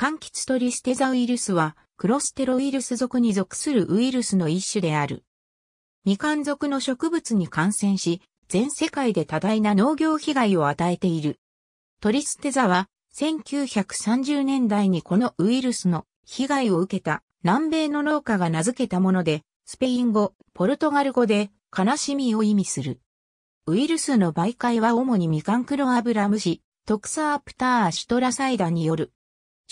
柑橘トリステザウイルスは、クロステロウイルス属に属するウイルスの一種である。未完属の植物に感染し、全世界で多大な農業被害を与えている。トリステザは、1930年代にこのウイルスの被害を受けた南米の農家が名付けたもので、スペイン語、ポルトガル語で悲しみを意味する。ウイルスの媒介は主にミカンクロアブラムシ、トクサアプターシトラサイダによる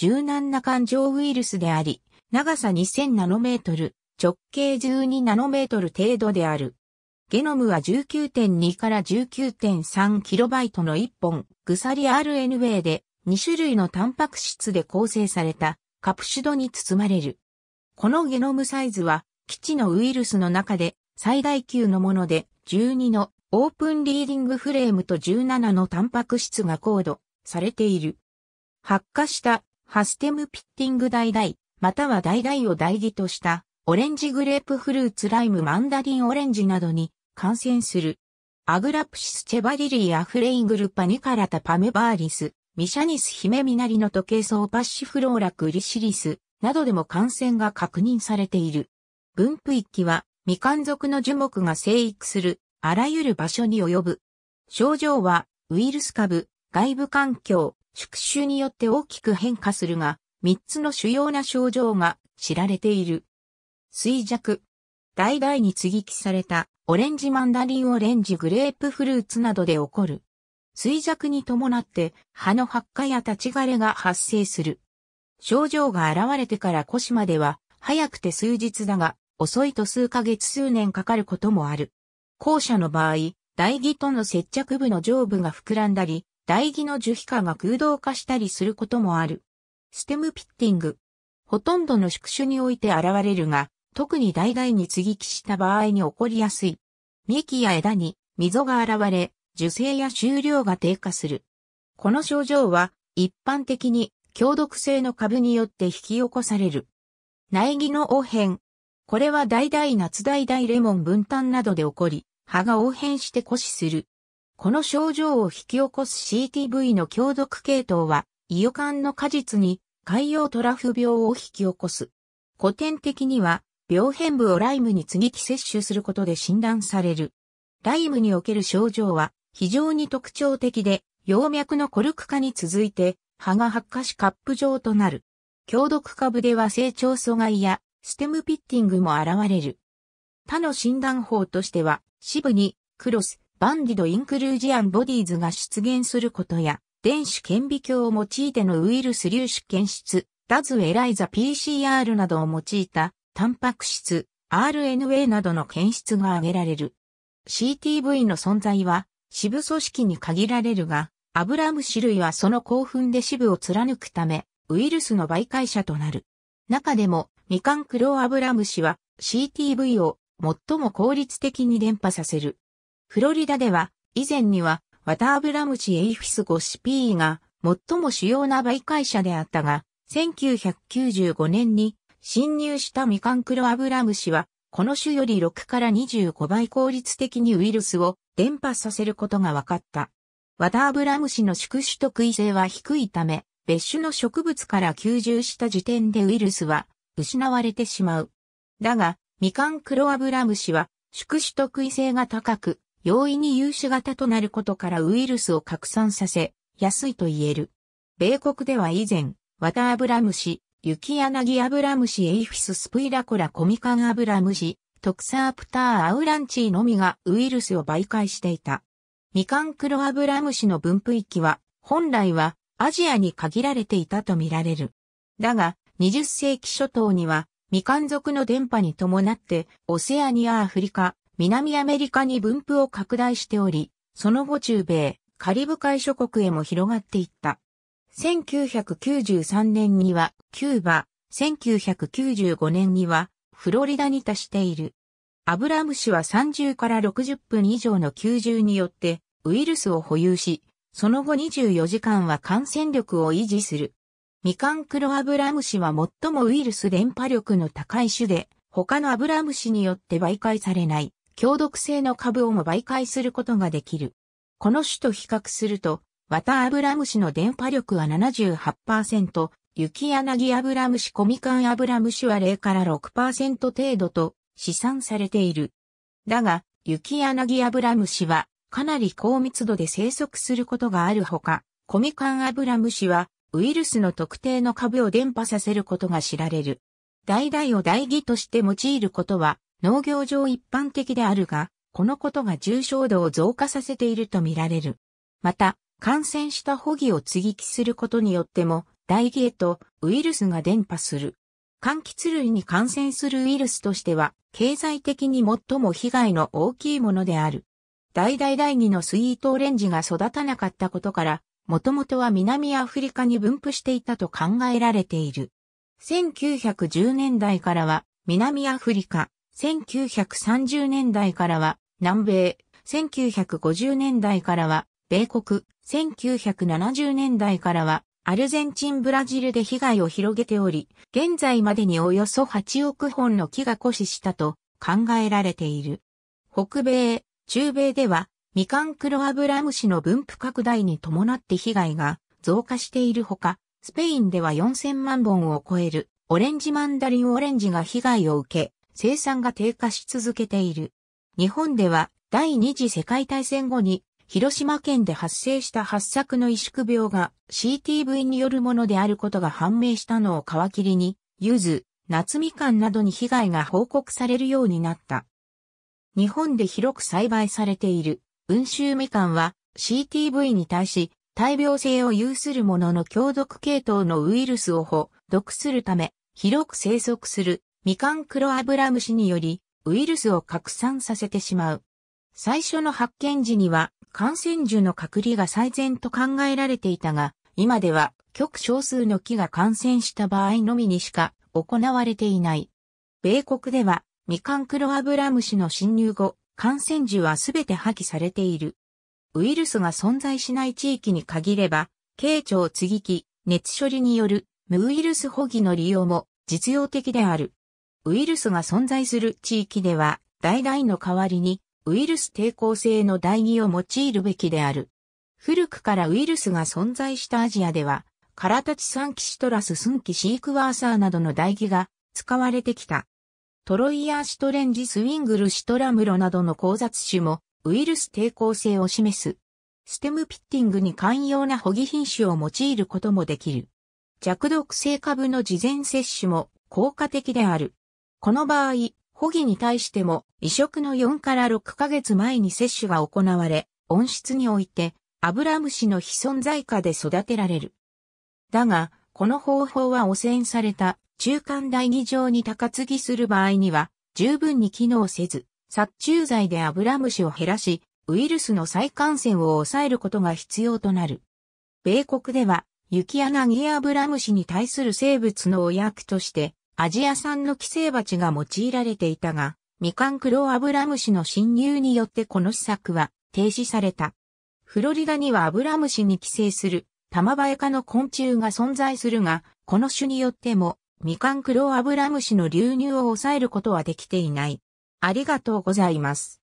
柔軟な環状ウイルスであり、長さ2000ナノメートル、直径12ナノメートル程度である。ゲノムは19.2から19.3キロバイトの1本、鎖 RNA で2種類のタンパク質で構成されたカプシドに包まれる。このゲノムサイズは基地のウイルスの中で最大級のもので12のオープンリーディングフレームと17のタンパク質がコードされている。発火したハステムピッティングダ々、またはダ々を代議とした、オレンジグレープフルーツライムマンダリンオレンジなどに感染する。アグラプシスチェバリリーアフレイングルパニカラタパメバーリス、ミシャニスヒメミナリの時計層パッシフローラクリシリスなどでも感染が確認されている。分布域は未完属の樹木が生育するあらゆる場所に及ぶ。症状はウイルス株、外部環境、宿主によって大きく変化するが、三つの主要な症状が知られている。衰弱。代々に継ぎ木されたオレンジマンダリンオレンジグレープフルーツなどで起こる。衰弱に伴って葉の発火や立ち枯れが発生する。症状が現れてから腰までは早くて数日だが遅いと数ヶ月数年かかることもある。後者の場合、大義との接着部の上部が膨らんだり、台木の樹皮化が空洞化したりすることもある。ステムピッティング。ほとんどの宿主において現れるが、特に代々に接ぎ木した場合に起こりやすい。幹や枝に溝が現れ、受精や収量が低下する。この症状は一般的に強毒性の株によって引き起こされる。苗木の応変。これは代々夏代々レモン分担などで起こり、葉が応変して枯死する。この症状を引き起こす CTV の強毒系統は、イオカンの果実に海洋トラフ病を引き起こす。古典的には、病変部をライムに次ぎ摂取することで診断される。ライムにおける症状は非常に特徴的で、葉脈のコルク化に続いて、葉が発火しカップ状となる。強毒株では成長阻害やステムピッティングも現れる。他の診断法としては、支部にクロス、バンディド・インクルージアン・ボディーズが出現することや、電子顕微鏡を用いてのウイルス粒子検出、ダズ・エライザ PCR などを用いた、タンパク質、RNA などの検出が挙げられる。CTV の存在は、支部組織に限られるが、アブラム種類はその興奮で支部を貫くため、ウイルスの媒介者となる。中でも、ミカンクロアブラムシは CTV を最も効率的に伝播させるフロリダでは、以前には、ワターブラムシエイフィス・ゴシピーが、最も主要な媒介者であったが、1995年に侵入したミカンクロアブラムシは、この種より6から25倍効率的にウイルスを伝播させることが分かった。ワタアブラムシの宿主特異性は低いため、別種の植物から吸収した時点でウイルスは失われてしまう。だが、ミカンクロアブラムシは宿主特異性が高く、容易に有種型となることからウイルスを拡散させ、安いと言える。米国では以前、ワタアブラムシ、雪柳アブラムシエイフィススプイラコラコミカンアブラムシ、クサアプターアウランチーのみがウイルスを媒介していた。ミカンクロアブラムシの分布域は、本来はアジアに限られていたとみられる。だが、20世紀初頭には、ミカン族の電波に伴って、オセアニアアフリカ、南アメリカに分布を拡大しており、その後中米、カリブ海諸国へも広がっていった。1993年にはキューバ、1995年にはフロリダに達している。アブラム氏は30から60分以上の休重によってウイルスを保有し、その後24時間は感染力を維持する。ミカンクロアブラムシは最もウイルス伝播力の高い種で、他のアブラムシによって媒介されない。強毒性の株をも媒介することができる。この種と比較すると、ワタアブラムシの電波力は78%、雪柳アブラムシコミカンアブラムシは0から6%程度と試算されている。だが、雪柳アブラムシはかなり高密度で生息することがあるほか、コミカンアブラムシはウイルスの特定の株を電波させることが知られる。代々を代議として用いることは農業上一般的であるが、このことが重症度を増加させているとみられる。また、感染したホギを接ぎ木することによっても、大義へとウイルスが伝播する。柑橘類に感染するウイルスとしては、経済的に最も被害の大きいものである。代々第二のスイートオレンジが育たなかったことから、もともとは南アフリカに分布していたと考えられている。1910年代からは、南アフリカ、1930年代からは南米、1950年代からは米国、1970年代からはアルゼンチンブラジルで被害を広げており、現在までにおよそ8億本の木が枯死したと考えられている。北米、中米では、ミカンクロアブラムシの分布拡大に伴って被害が増加しているほか、スペインでは4000万本を超えるオレンジマンダリンオレンジが被害を受け、生産が低下し続けている。日本では第二次世界大戦後に広島県で発生した発作の萎縮病が CTV によるものであることが判明したのを皮切りに、ゆず、夏みかんなどに被害が報告されるようになった。日本で広く栽培されている温州みかんは CTV に対し大病性を有するものの強毒系統のウイルスを捕毒するため広く生息するみかんロアブラムシにより、ウイルスを拡散させてしまう。最初の発見時には、感染樹の隔離が最善と考えられていたが、今では極少数の木が感染した場合のみにしか行われていない。米国では、ミカンクロアブラムシの侵入後、感染樹はすべて破棄されている。ウイルスが存在しない地域に限れば、軽腸継ぎ木、熱処理による無ウイルス保義の利用も実用的である。ウイルスが存在する地域では、代々の代わりに、ウイルス抵抗性の代議を用いるべきである。古くからウイルスが存在したアジアでは、カラタチサンキシトラススンキシークワーサーなどの代議が使われてきた。トロイヤーシトレンジスウィングルシトラムロなどの交雑種もウイルス抵抗性を示す。ステムピッティングに寛容な保義品種を用いることもできる。弱毒性株の事前接種も効果的である。この場合、保義に対しても移植の4から6ヶ月前に接種が行われ、温室においてアブラムシの非存在下で育てられる。だが、この方法は汚染された中間第2条に高継ぎする場合には十分に機能せず、殺虫剤でアブラムシを減らし、ウイルスの再感染を抑えることが必要となる。米国では、雪キギアブラムシに対する生物のお役として、アジア産の寄生蜂が用いられていたが、みかんクロアブラムシの侵入によってこの施策は停止された。フロリダにはアブラムシに寄生するタマバエ科の昆虫が存在するが、この種によってもみかんクロアブラムシの流入を抑えることはできていない。ありがとうございます。